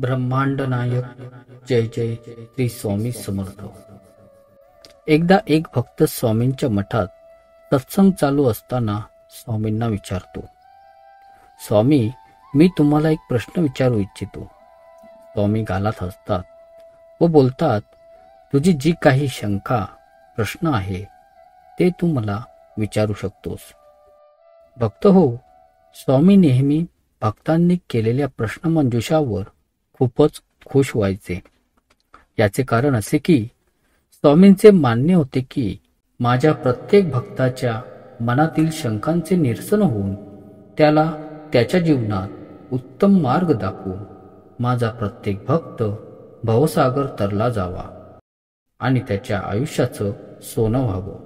ब्रह्मांड नायक जय जय श्री स्वामी समर्थ एकदा एक भक्त स्वामींच्या मठात सत्संग चालू असताना स्वामींना विचारतो स्वामी मी तुम्हाला एक प्रश्न विचारू इच्छितो स्वामी गालात हसतात व बोलतात तुझी जी काही शंका प्रश्न आहे ते तू मला विचारू शकतोस भक्त हो स्वामी नेहमी भक्तांनी केलेल्या प्रश्नमंजुषावर खूपच खुश व्हायचे याचे कारण असे की स्वामींचे मान्य होते की माझ्या प्रत्येक भक्ताच्या मनातील शंकांचे निरसन होऊन त्याला त्याच्या जीवनात उत्तम मार्ग दाखवून माझा प्रत्येक भक्त भवसागर तरला जावा आणि त्याच्या आयुष्याचं सोनं व्हावं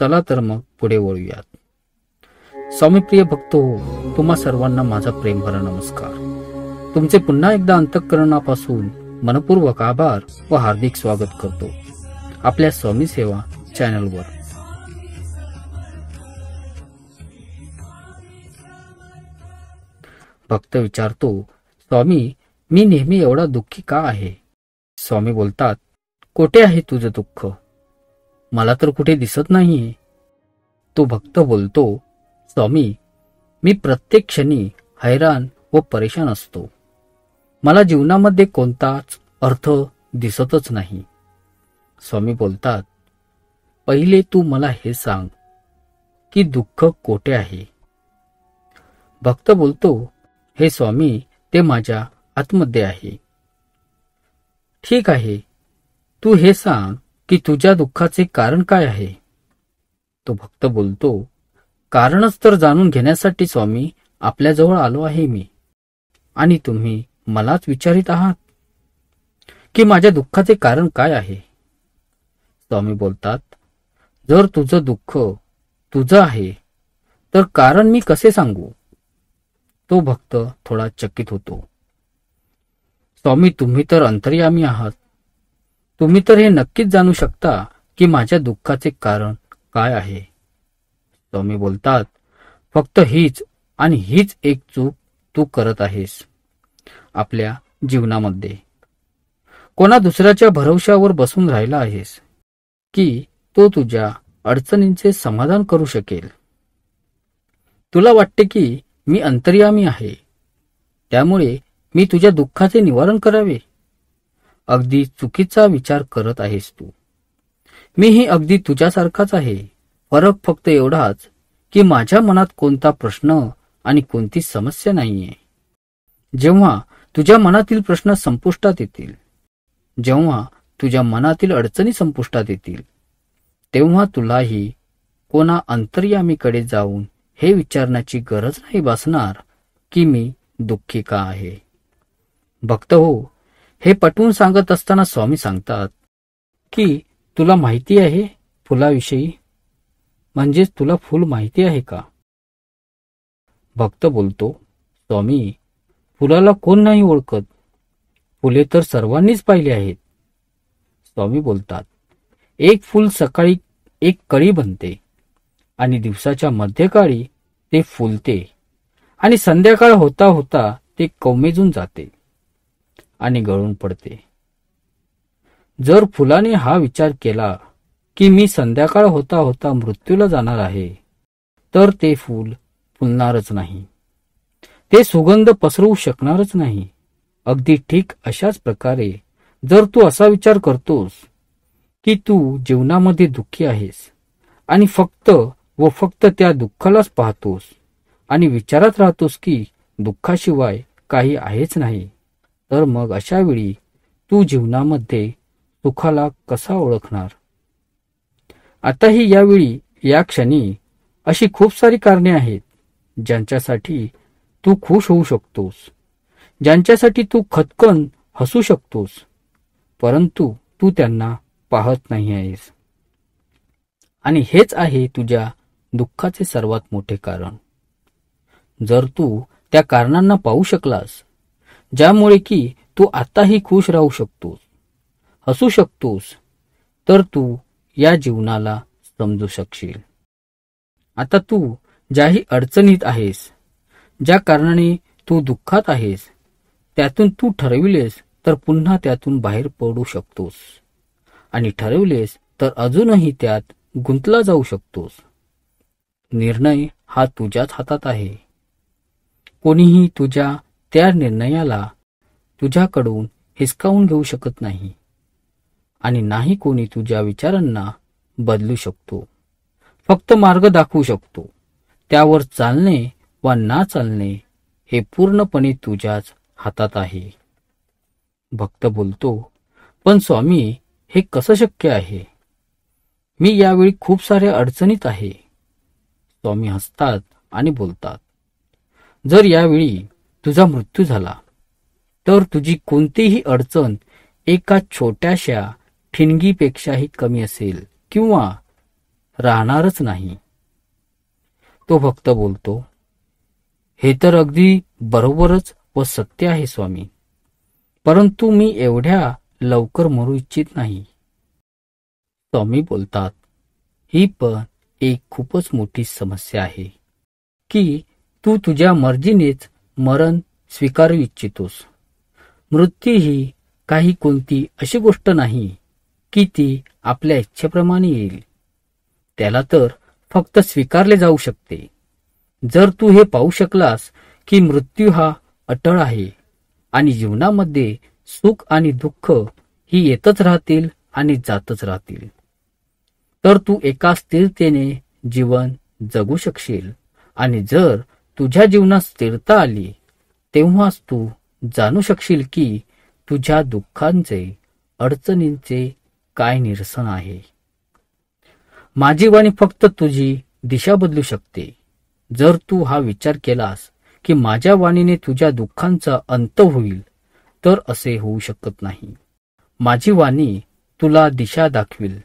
चला तर मग पुढे वळूयात स्वामीप्रिय भक्त हो तुम्हा सर्वांना माझा प्रेमभरा नमस्कार तुमचे पुन्हा एकदा अंतःकरणापासून मनपूर्वक आभार व हार्दिक स्वागत करतो आपल्या स्वामी सेवा चॅनलवर भक्त विचारतो स्वामी मी नेहमी एवढा दुःखी का आहे स्वामी बोलतात कोठे आहे तुझं दुःख मला तर कुठे दिसत नाहीये तो भक्त बोलतो स्वामी मी प्रत्येक क्षणी हैराण व परेशान असतो मला जीवनामध्ये कोणताच अर्थ दिसतच नाही स्वामी बोलतात पहिले तू मला हे सांग की दुःख कोठे आहे भक्त बोलतो हे स्वामी ते माझ्या आतमध्ये आहे ठीक आहे तू हे सांग की तुझ्या दुःखाचे कारण काय आहे तो भक्त बोलतो कारणच तर जाणून घेण्यासाठी स्वामी आपल्याजवळ आलो आहे मी आणि तुम्ही मलाच विचारित आहात की माझ्या दुःखाचे कारण काय आहे स्वामी बोलतात जर तुझं दुःख तुझं आहे तर कारण मी कसे सांगू तो भक्त थोडा चकित होतो स्वामी तुम्ही तर अंतर्यामी आहात तुम्ही तर हे नक्कीच जाणू शकता की माझ्या दुःखाचे कारण काय आहे स्वामी बोलतात फक्त हीच आणि हीच एक चूक तू करत आहेस आपल्या जीवनामध्ये कोणा दुसऱ्याच्या भरवशावर बसून राहिला आहेस की तो तुझ्या अडचणींचे समाधान करू शकेल तुला वाटते की मी अंतर्यामी आहे त्यामुळे मी तुझ्या दुःखाचे निवारण करावे अगदी चुकीचा विचार करत आहेस तू मी ही अगदी तुझ्यासारखाच आहे फरक फक्त एवढाच की माझ्या मनात कोणता प्रश्न आणि कोणती समस्या नाहीये जेव्हा तुझ्या मनातील प्रश्न संपुष्टात येतील जेव्हा तुझ्या मनातील अडचणी संपुष्टात येतील तेव्हा तुलाही कोणा अंतर्यामीकडे जाऊन हे विचारण्याची गरज नाही बसणार की मी दुःखी का आहे भक्त हो हे पटवून सांगत असताना स्वामी सांगतात की तुला माहिती आहे फुलाविषयी म्हणजेच तुला फुल माहिती आहे का भक्त बोलतो स्वामी फुलाला कोण नाही ओळखत फुले तर सर्वांनीच पाहिली आहेत स्वामी बोलतात एक फूल सकाळी एक कळी बनते आणि दिवसाच्या मध्यकाळी ते फुलते आणि संध्याकाळ होता होता ते कौमेजून जाते आणि गळून पडते जर फुलाने हा विचार केला की मी संध्याकाळ होता होता मृत्यूला जाणार आहे तर ते फूल फुलणारच नाही ते सुगंध पसरवू शकणारच नाही अगदी ठीक अशाच प्रकारे जर तू असा विचार करतोस की तू जीवनामध्ये दुःखी आहेस आणि फक्त व फक्त त्या दुःखालाच पाहतोस आणि विचारात राहतोस की दुःखाशिवाय काही आहेच नाही तर मग अशा वेळी तू जीवनामध्ये सुखाला कसा ओळखणार आताही यावेळी या क्षणी अशी खूप सारी कारणे आहेत ज्यांच्यासाठी तू खुश होऊ शकतोस ज्यांच्यासाठी तू खतकन हसू शकतोस परंतु तू त्यांना पाहत नाही आहेस आणि हेच आहे तुझ्या दुःखाचे सर्वात मोठे कारण जर तू त्या कारणांना पाहू शकलास ज्यामुळे की तू आताही खुश राहू शकतोस हसू शकतोस तर तू या जीवनाला समजू शकशील आता तू ज्याही अडचणीत आहेस ज्या कारणाने तू दुःखात आहेस त्यातून तू ठरविलेस तर पुन्हा त्यातून बाहेर पडू शकतोस आणि ठरवलेस तर अजूनही त्यात गुंतला जाऊ शकतोस निर्णय हा तुझ्याच हातात आहे कोणीही तुझ्या त्या निर्णयाला तुझ्याकडून हिसकावून घेऊ शकत नाही आणि नाही कोणी तुझ्या विचारांना बदलू शकतो फक्त मार्ग दाखवू शकतो त्यावर चालणे वा ना चालणे हे पूर्णपणे तुझ्याच हातात आहे भक्त बोलतो पण स्वामी हे कसं शक्य आहे मी यावेळी खूप साऱ्या अडचणीत आहे स्वामी हसतात आणि बोलतात जर यावेळी तुझा मृत्यू झाला तर तुझी कोणतीही अडचण एका छोट्याशा ठिणगीपेक्षाही कमी असेल किंवा राहणारच नाही तो भक्त बोलतो हे तर अगदी बरोबरच व सत्य आहे स्वामी परंतु मी एवढ्या लवकर मरू इच्छित नाही स्वामी बोलतात ही पण एक खूपच मोठी समस्या आहे की तू तुझ्या मर्जीनेच मरण स्वीकारू इच्छितोस मृत्यू ही काही कोणती अशी गोष्ट नाही की ती आपल्या इच्छेप्रमाणे येईल त्याला तर फक्त स्वीकारले जाऊ शकते जर तू हे पाहू शकलास की मृत्यू हा अटळ आहे आणि जीवनामध्ये सुख आणि दुःख ही येतच राहतील आणि जातच राहतील तर तू एका स्थिरतेने जीवन जगू शकशील आणि जर तुझ्या जीवनात स्थिरता आली तेव्हाच तू जाणू शकशील की तुझ्या दुःखांचे अडचणींचे काय निरसन आहे माझी वाणी फक्त तुझी दिशा बदलू शकते जर तू हा विचार केलास की माझ्या वाणीने तुझ्या दुःखांचा अंत होईल तर असे होऊ शकत नाही माझी वाणी तुला दिशा दाखविल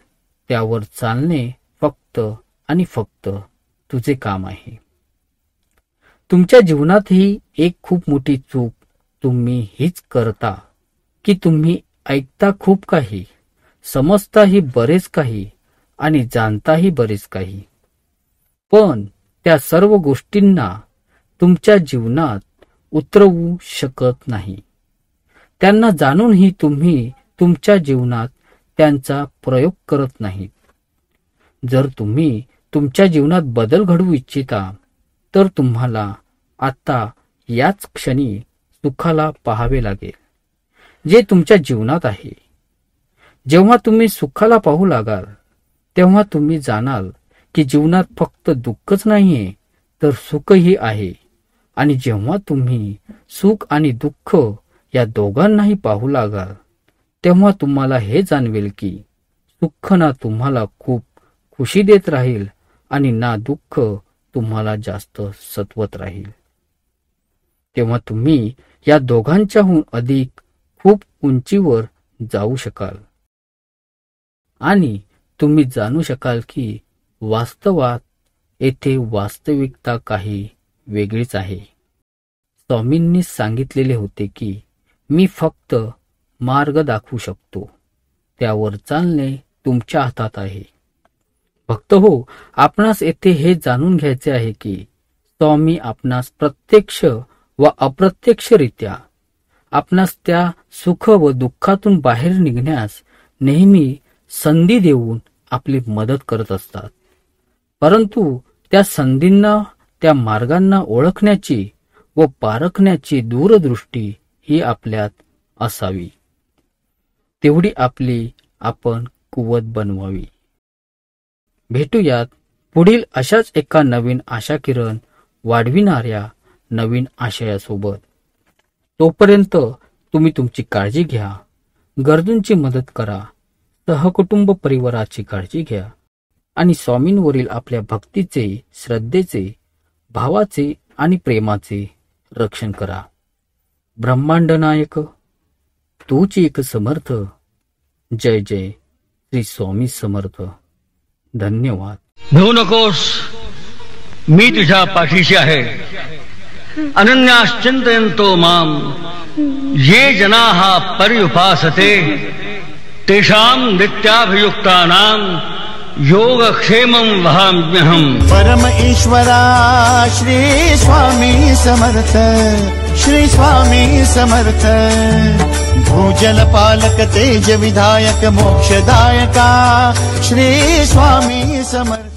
त्यावर चालणे फक्त आणि फक्त तुझे काम आहे तुमच्या जीवनातही एक खूप मोठी चूक तुम्ही हीच करता की तुम्ही ऐकता खूप काही समजताही बरेच काही आणि जाणताही बरेच काही पण या सर्व गोष्टींना तुमच्या जीवनात उतरवू शकत नाही त्यांना जाणूनही तुम्ही तुमच्या जीवनात त्यांचा प्रयोग करत नाहीत जर तुम्ही तुमच्या जीवनात बदल घडवू इच्छिता तर तुम्हाला आता याच क्षणी सुखाला पाहावे लागेल जे तुमच्या जीवनात आहे जेव्हा तुम्ही सुखाला पाहू लागाल तेव्हा तुम्ही जाणाल की जीवनात फक्त दुःखच नाहीये तर सुखही आहे आणि जेव्हा तुम्ही सुख आणि दुःख या दोघांनाही पाहू लागाल तेव्हा तुम्हाला हे जाणवेल की सुख ना तुम्हाला खूप खुशी देत राहील आणि ना दुःख तुम्हाला जास्त सतवत राहील तेव्हा तुम्ही या दोघांच्याहून अधिक खूप उंचीवर जाऊ शकाल आणि तुम्ही जाणू शकाल की वास्तवात येथे वास्तविकता काही वेगळीच आहे स्वामींनी सांगितलेले होते की मी फक्त मार्ग दाखवू शकतो त्यावर चालणे तुमच्या हातात आहे भक्त हो आपणास येथे हे जाणून घ्यायचे आहे की स्वामी आपणास प्रत्यक्ष व अप्रत्यक्षरित्या आपणास त्या सुख व दुःखातून बाहेर निघण्यास नेहमी संधी देऊन आपली मदत करत असतात परंतु त्या संधींना त्या मार्गांना ओळखण्याची व पारखण्याची दूरदृष्टी ही आपल्यात असावी तेवढी आपली आपण कुवत बनवावी भेटूयात पुढील अशाच एका नवीन आशा किरण वाढविणाऱ्या नवीन आशयासोबत तोपर्यंत तुम्ही तुमची काळजी घ्या गरजूंची मदत करा सहकुटुंब परिवाराची काळजी घ्या आणि स्वामींवरील आपल्या भक्तीचे श्रद्धेचे भावाचे आणि प्रेमाचे रक्षण करा ब्रह्मांड नायक तूच एक समर्थ जय जय श्री स्वामी समर्थ धन्यवाद नऊ नकोस मी तुझ्या पाठीशी आहे अनन्याश्चिंतयंतो माम ये जना परि उपासते तेषाम योगक्षेमं वहाम्यहं परम ईश्वरा श्री स्वामी समर्थ श्री स्वामी समर्थ तेज विधायक मोक्षदायका श्री स्वामी समर्थ